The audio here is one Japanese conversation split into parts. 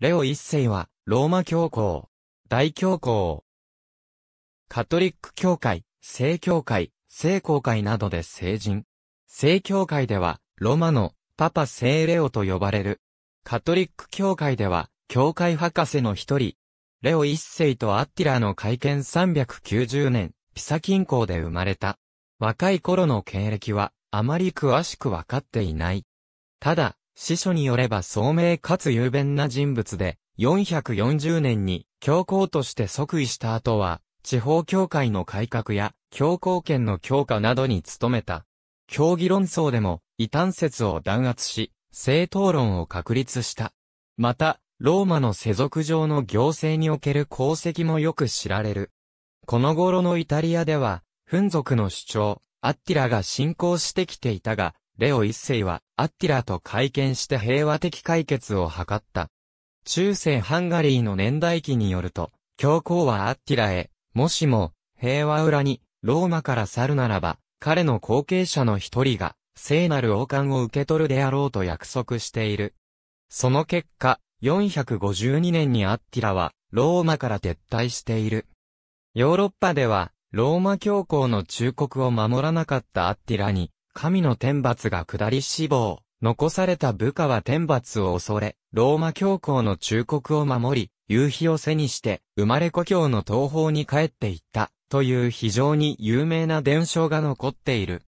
レオ一世は、ローマ教皇、大教皇、カトリック教会、聖教会、聖公会などで成人。聖教会では、ロマの、パパ聖レオと呼ばれる。カトリック教会では、教会博士の一人、レオ一世とアッティラの会見390年、ピサ近郊で生まれた。若い頃の経歴は、あまり詳しくわかっていない。ただ、司書によれば聡明かつ雄弁な人物で、440年に教皇として即位した後は、地方教会の改革や教皇権の強化などに努めた。教義論争でも異端説を弾圧し、正当論を確立した。また、ローマの世俗上の行政における功績もよく知られる。この頃のイタリアでは、フン族の主張、アッティラが信仰してきていたが、レオ一世は、アッティラと会見して平和的解決を図った。中世ハンガリーの年代記によると、教皇はアッティラへ、もしも、平和裏に、ローマから去るならば、彼の後継者の一人が、聖なる王冠を受け取るであろうと約束している。その結果、452年にアッティラは、ローマから撤退している。ヨーロッパでは、ローマ教皇の忠告を守らなかったアッティラに、神の天罰が下り死亡。残された部下は天罰を恐れ、ローマ教皇の忠告を守り、夕日を背にして、生まれ故郷の東方に帰っていった、という非常に有名な伝承が残っている。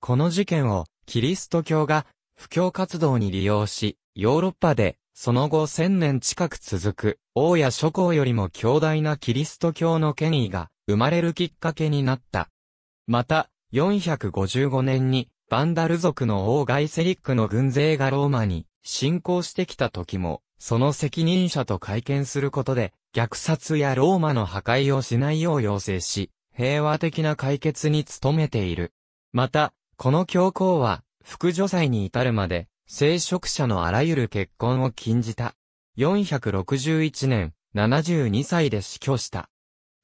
この事件を、キリスト教が、布教活動に利用し、ヨーロッパで、その後千年近く続く、王や諸侯よりも強大なキリスト教の権威が、生まれるきっかけになった。また、455年に、バンダル族の王ガイセリックの軍勢がローマに侵攻してきた時も、その責任者と会見することで、虐殺やローマの破壊をしないよう要請し、平和的な解決に努めている。また、この教皇は、副助祭に至るまで、聖職者のあらゆる結婚を禁じた。461年、72歳で死去した。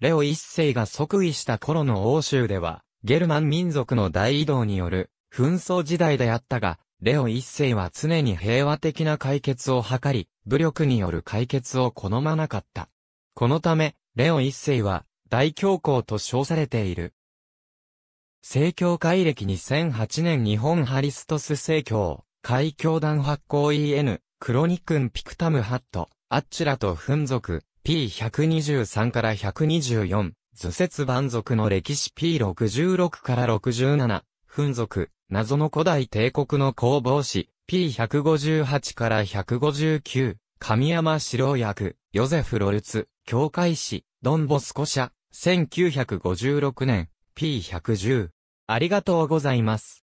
レオ一世が即位した頃の欧州では、ゲルマン民族の大移動による紛争時代であったが、レオ一世は常に平和的な解決を図り、武力による解決を好まなかった。このため、レオ一世は大教皇と称されている。聖教会歴2008年日本ハリストス正教、会教団発行 EN、クロニクンピクタムハット、アッチラと紛族、P123 から124、図説蛮族の歴史 P66 から67、墳族、謎の古代帝国の工房史 P158 から159、神山城役、ヨゼフ・ロルツ、教会史、ドンボスコ社、1956年、P110。ありがとうございます。